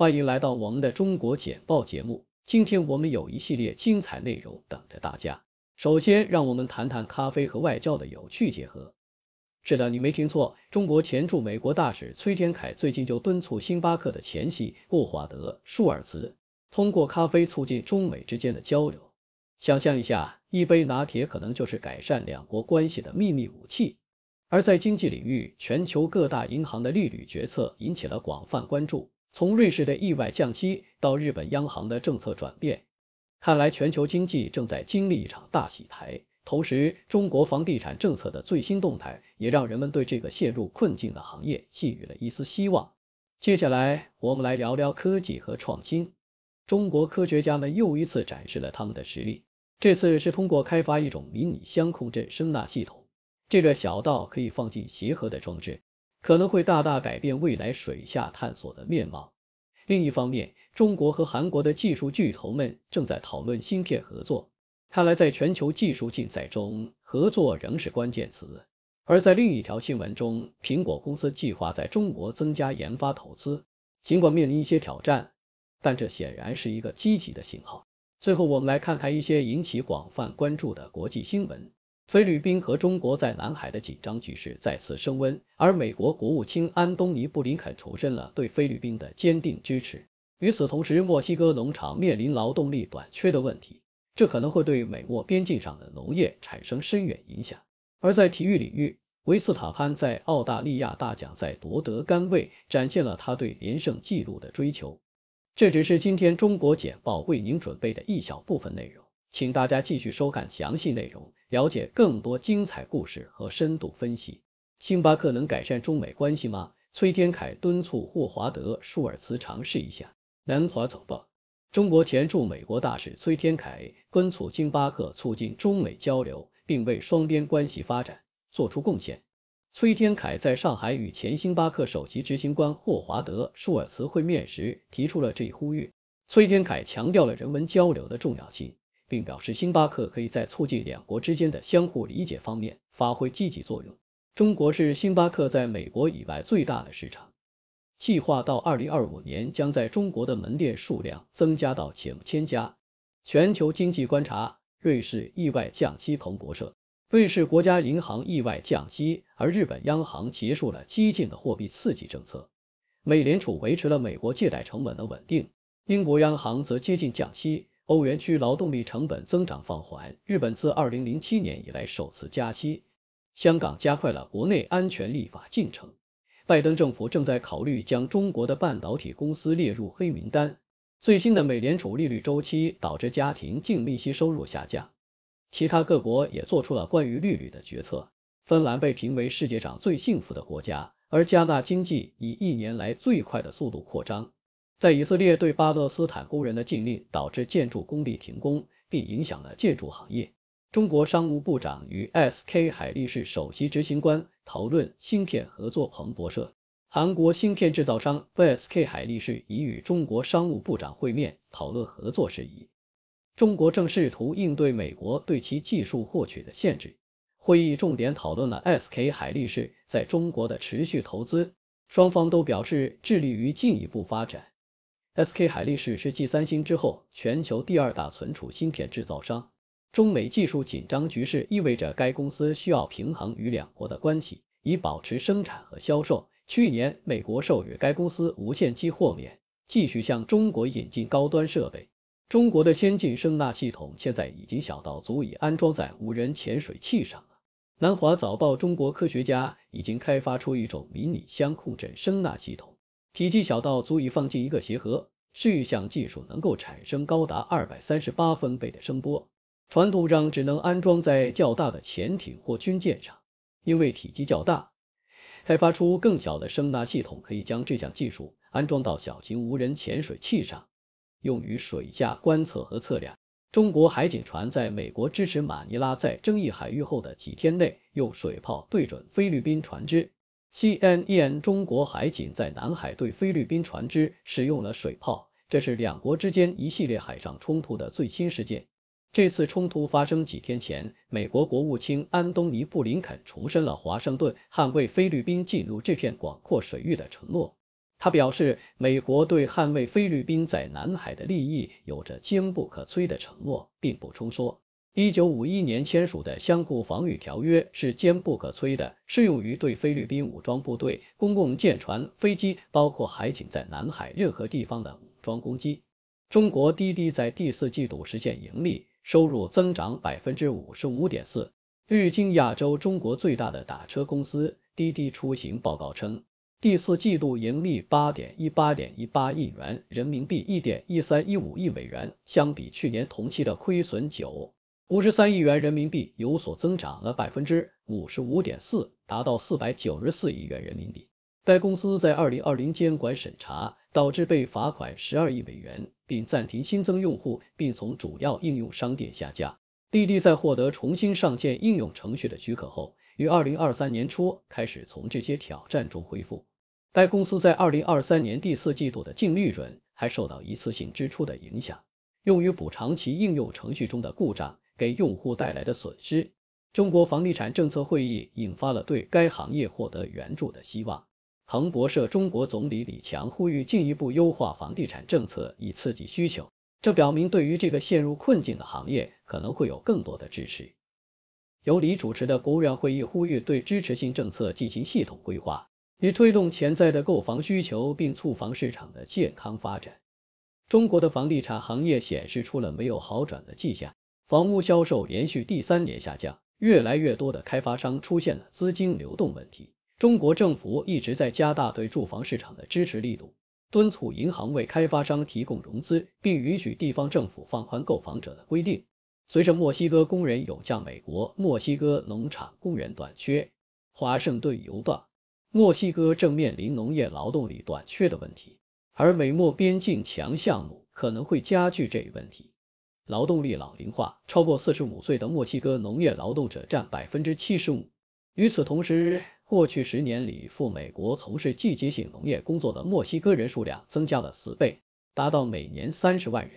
欢迎来到我们的中国简报节目，今天我们有一系列精彩内容等着大家。首先，让我们谈谈咖啡和外交的有趣结合。是的，你没听错，中国前驻美国大使崔天凯最近就敦促星巴克的前妻顾华德·舒尔茨通过咖啡促进中美之间的交流。想象一下，一杯拿铁可能就是改善两国关系的秘密武器。而在经济领域，全球各大银行的利率决策引起了广泛关注。从瑞士的意外降息到日本央行的政策转变，看来全球经济正在经历一场大洗牌。同时，中国房地产政策的最新动态也让人们对这个陷入困境的行业寄予了一丝希望。接下来，我们来聊聊科技和创新。中国科学家们又一次展示了他们的实力，这次是通过开发一种迷你相控阵声纳系统，这个小到可以放进鞋盒的装置。可能会大大改变未来水下探索的面貌。另一方面，中国和韩国的技术巨头们正在讨论芯片合作。看来，在全球技术竞赛中，合作仍是关键词。而在另一条新闻中，苹果公司计划在中国增加研发投资，尽管面临一些挑战，但这显然是一个积极的信号。最后，我们来看看一些引起广泛关注的国际新闻。菲律宾和中国在南海的紧张局势再次升温，而美国国务卿安东尼布林肯重申了对菲律宾的坚定支持。与此同时，墨西哥农场面临劳动力短缺的问题，这可能会对美墨边境上的农业产生深远影响。而在体育领域，维斯塔潘在澳大利亚大奖赛夺得杆位，展现了他对连胜纪录的追求。这只是今天中国简报为您准备的一小部分内容，请大家继续收看详细内容。了解更多精彩故事和深度分析。星巴克能改善中美关系吗？崔天凯敦促霍华德·舒尔茨尝试一下。南华早报：中国前驻美国大使崔天凯敦促星巴克促进中美交流，并为双边关系发展做出贡献。崔天凯在上海与前星巴克首席执行官霍华德·舒尔茨会面时提出了这一呼吁。崔天凯强调了人文交流的重要性。并表示，星巴克可以在促进两国之间的相互理解方面发挥积极作用。中国是星巴克在美国以外最大的市场。计划到二零二五年，将在中国的门店数量增加到九千家。全球经济观察，瑞士意外降息。彭博社，瑞士国家银行意外降息，而日本央行结束了激进的货币刺激政策。美联储维持了美国借贷成本的稳定。英国央行则接近降息。欧元区劳动力成本增长放缓，日本自2007年以来首次加息，香港加快了国内安全立法进程，拜登政府正在考虑将中国的半导体公司列入黑名单。最新的美联储利率周期导致家庭净利息收入下降，其他各国也做出了关于利率的决策。芬兰被评为世界上最幸福的国家，而加纳大经济以一年来最快的速度扩张。在以色列对巴勒斯坦工人的禁令导致建筑工地停工，并影响了建筑行业。中国商务部长与 SK 海力士首席执行官讨论芯片合作。彭博社：韩国芯片制造商 SK 海力士已与中国商务部长会面，讨论合作事宜。中国正试图应对美国对其技术获取的限制。会议重点讨论了 SK 海力士在中国的持续投资，双方都表示致力于进一步发展。SK 海力士是继三星之后全球第二大存储芯片制造商。中美技术紧张局势意味着该公司需要平衡与两国的关系，以保持生产和销售。去年，美国授予该公司无限期豁免，继续向中国引进高端设备。中国的先进声纳系统现在已经小到足以安装在无人潜水器上了。南华早报：中国科学家已经开发出一种迷你相控阵声纳系统。体积小到足以放进一个鞋盒，一项技术能够产生高达二百三十八分贝的声波。传统上只能安装在较大的潜艇或军舰上，因为体积较大。开发出更小的声纳系统，可以将这项技术安装到小型无人潜水器上，用于水下观测和测量。中国海警船在美国支持马尼拉在争议海域后的几天内，用水炮对准菲律宾船只。C N N 中国海警在南海对菲律宾船只使用了水炮，这是两国之间一系列海上冲突的最新事件。这次冲突发生几天前，美国国务卿安东尼布林肯重申了华盛顿捍卫菲律宾进入这片广阔水域的承诺。他表示，美国对捍卫菲律宾在南海的利益有着坚不可摧的承诺，并补充说。一九五一年签署的相互防御条约是坚不可摧的，适用于对菲律宾武装部队、公共舰船、飞机，包括海警，在南海任何地方的武装攻击。中国滴滴在第四季度实现盈利，收入增长百分之五十五点四。日经亚洲中国最大的打车公司滴滴出行报告称，第四季度盈利八点一八点一八亿元人民币，一点一三一五亿美元，相比去年同期的亏损九。五十三亿元人民币有所增长了百分之五十五点四，达到四百九十四亿元人民币。该公司在二零二零监管审查导致被罚款十二亿美元，并暂停新增用户，并从主要应用商店下架。滴滴在获得重新上线应用程序的许可后，于二零二三年初开始从这些挑战中恢复。该公司在二零二三年第四季度的净利润还受到一次性支出的影响，用于补偿其应用程序中的故障。给用户带来的损失。中国房地产政策会议引发了对该行业获得援助的希望。彭博社中国总理李强呼吁进一步优化房地产政策以刺激需求，这表明对于这个陷入困境的行业可能会有更多的支持。由李主持的国务院会议呼吁对支持性政策进行系统规划，以推动潜在的购房需求并促房市场的健康发展。中国的房地产行业显示出了没有好转的迹象。房屋销售连续第三年下降，越来越多的开发商出现了资金流动问题。中国政府一直在加大对住房市场的支持力度，敦促银行为开发商提供融资，并允许地方政府放宽购房者的规定。随着墨西哥工人涌向美国，墨西哥农场工人短缺。华盛顿邮报：墨西哥正面临农业劳动力短缺的问题，而美墨边境强项目可能会加剧这一问题。劳动力老龄化超过四十五岁的墨西哥农业劳动者占百分之七十五。与此同时，过去十年里，赴美国从事季节性农业工作的墨西哥人数量增加了四倍，达到每年三十万人。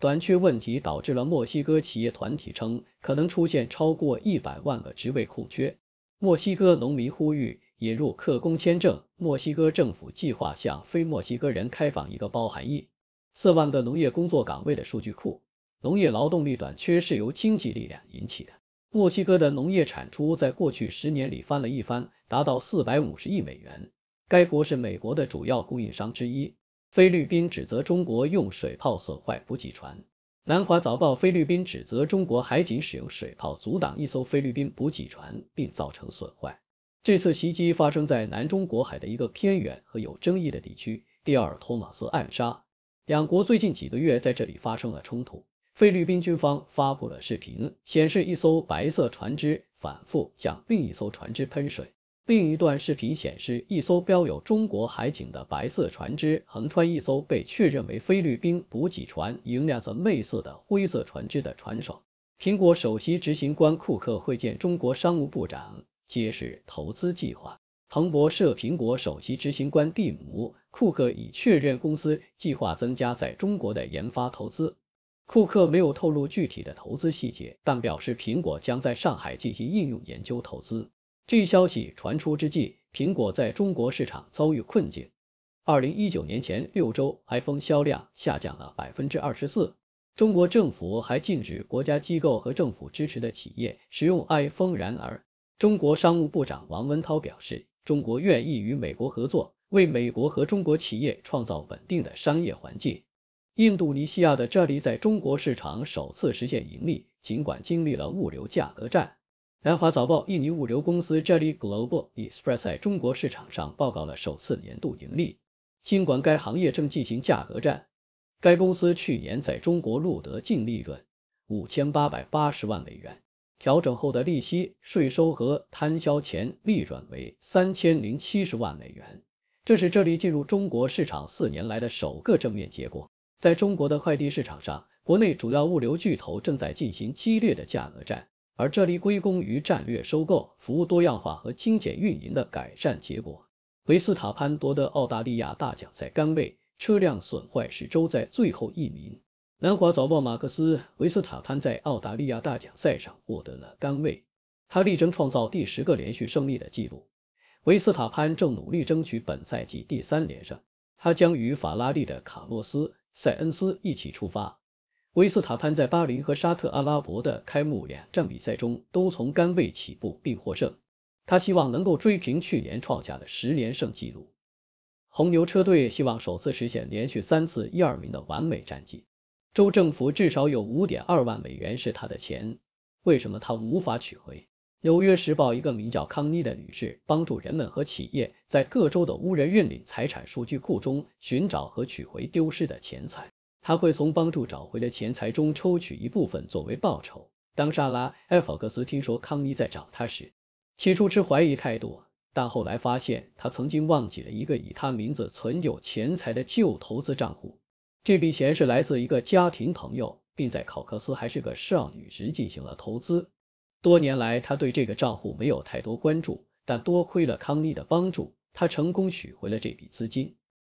短缺问题导致了墨西哥企业团体称可能出现超过一百万个职位空缺。墨西哥农民呼吁引入客工签证。墨西哥政府计划向非墨西哥人开放一个包含一四万个农业工作岗位的数据库。农业劳动力短缺是由经济力量引起的。墨西哥的农业产出在过去十年里翻了一番，达到四百五十亿美元。该国是美国的主要供应商之一。菲律宾指责中国用水炮损坏补给船。南华早报：菲律宾指责中国海警使用水炮阻挡一艘菲律宾补给船，并造成损坏。这次袭击发生在南中国海的一个偏远和有争议的地区。第二，托马斯暗杀。两国最近几个月在这里发生了冲突。菲律宾军方发布了视频，显示一艘白色船只反复向另一艘船只喷水。另一段视频显示，一艘标有中国海警的白色船只横穿一艘被确认为菲律宾补给船迎亮着魅色的灰色船只的船首。苹果首席执行官库克会见中国商务部长，揭示投资计划。彭博社：苹果首席执行官蒂姆·库克已确认，公司计划增加在中国的研发投资。库克没有透露具体的投资细节，但表示苹果将在上海进行应用研究投资。这一消息传出之际，苹果在中国市场遭遇困境。二零一九年前六周，iPhone 销量下降了百分之二十四。中国政府还禁止国家机构和政府支持的企业使用 iPhone。然而，中国商务部长王文涛表示，中国愿意与美国合作，为美国和中国企业创造稳定的商业环境。印度尼西亚的 j e l y 在中国市场首次实现盈利，尽管经历了物流价格战。南华早报印尼物流公司 j e l l y Global Express 在中国市场上报告了首次年度盈利，尽管该行业正进行价格战。该公司去年在中国录得净利润五千八百八十万美元，调整后的利息、税收和摊销前利润为三千零七十万美元，这是这里进入中国市场四年来的首个正面结果。在中国的快递市场上，国内主要物流巨头正在进行激烈的价格战，而这里归功于战略收购、服务多样化和精简运营的改善。结果，维斯塔潘夺得澳大利亚大奖赛杆位，车辆损坏是周在最后一名。南华早报：马克思·维斯塔潘在澳大利亚大奖赛上获得了杆位，他力争创造第十个连续胜利的纪录。维斯塔潘正努力争取本赛季第三连胜，他将与法拉利的卡洛斯。塞恩斯一起出发。维斯塔潘在巴林和沙特阿拉伯的开幕两站比赛中都从杆位起步并获胜。他希望能够追平去年创下的十连胜纪录。红牛车队希望首次实现连续三次一二名的完美战绩。州政府至少有5.2万美元是他的钱，为什么他无法取回？《纽约时报》一个名叫康妮的女士帮助人们和企业在各州的无人认领财产数据库中寻找和取回丢失的钱财。她会从帮助找回的钱财中抽取一部分作为报酬。当莎拉·埃弗克斯听说康妮在找她时，起初持怀疑态度，但后来发现她曾经忘记了一个以她名字存有钱财的旧投资账户。这笔钱是来自一个家庭朋友，并在考克斯还是个少女时进行了投资。多年来，他对这个账户没有太多关注，但多亏了康利的帮助，他成功取回了这笔资金。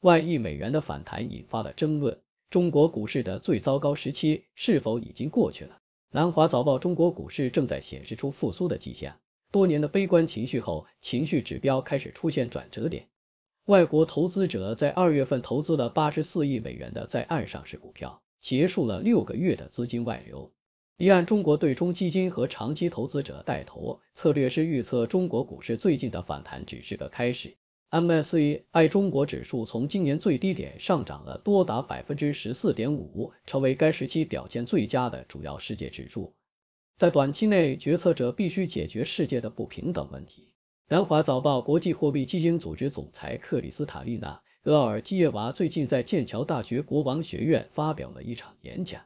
万亿美元的反弹引发了争论：中国股市的最糟糕时期是否已经过去了？《南华早报》：中国股市正在显示出复苏的迹象。多年的悲观情绪后，情绪指标开始出现转折点。外国投资者在二月份投资了84亿美元的在岸上市股票，结束了六个月的资金外流。以按中国对冲基金和长期投资者带头策略是预测中国股市最近的反弹只是个开始。MSCI 中国指数从今年最低点上涨了多达百分之十四点五，成为该时期表现最佳的主要世界指数。在短期内，决策者必须解决世界的不平等问题。南华早报国际货币基金组织总裁克里斯塔利娜·格尔基耶娃最近在剑桥大学国王学院发表了一场演讲。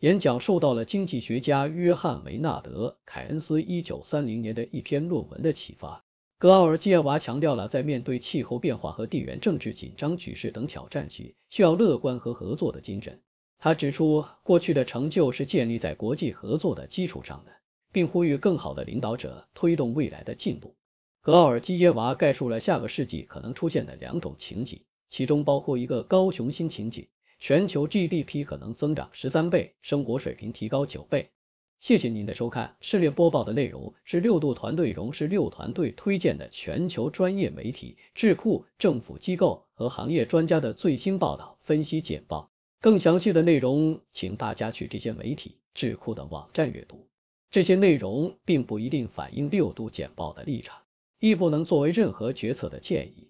演讲受到了经济学家约翰·维纳德·凯恩斯1930年的一篇论文的启发。格奥尔基耶娃强调了在面对气候变化和地缘政治紧张局势等挑战时，需要乐观和合作的精神。他指出，过去的成就是建立在国际合作的基础上的，并呼吁更好的领导者推动未来的进步。格奥尔基耶娃概述了下个世纪可能出现的两种情景，其中包括一个高雄心情景。全球 GDP 可能增长十三倍，生活水平提高九倍。谢谢您的收看。视略播报的内容是六度团队、荣势六团队推荐的全球专业媒体、智库、政府机构和行业专家的最新报道、分析简报。更详细的内容，请大家去这些媒体、智库的网站阅读。这些内容并不一定反映六度简报的立场，亦不能作为任何决策的建议。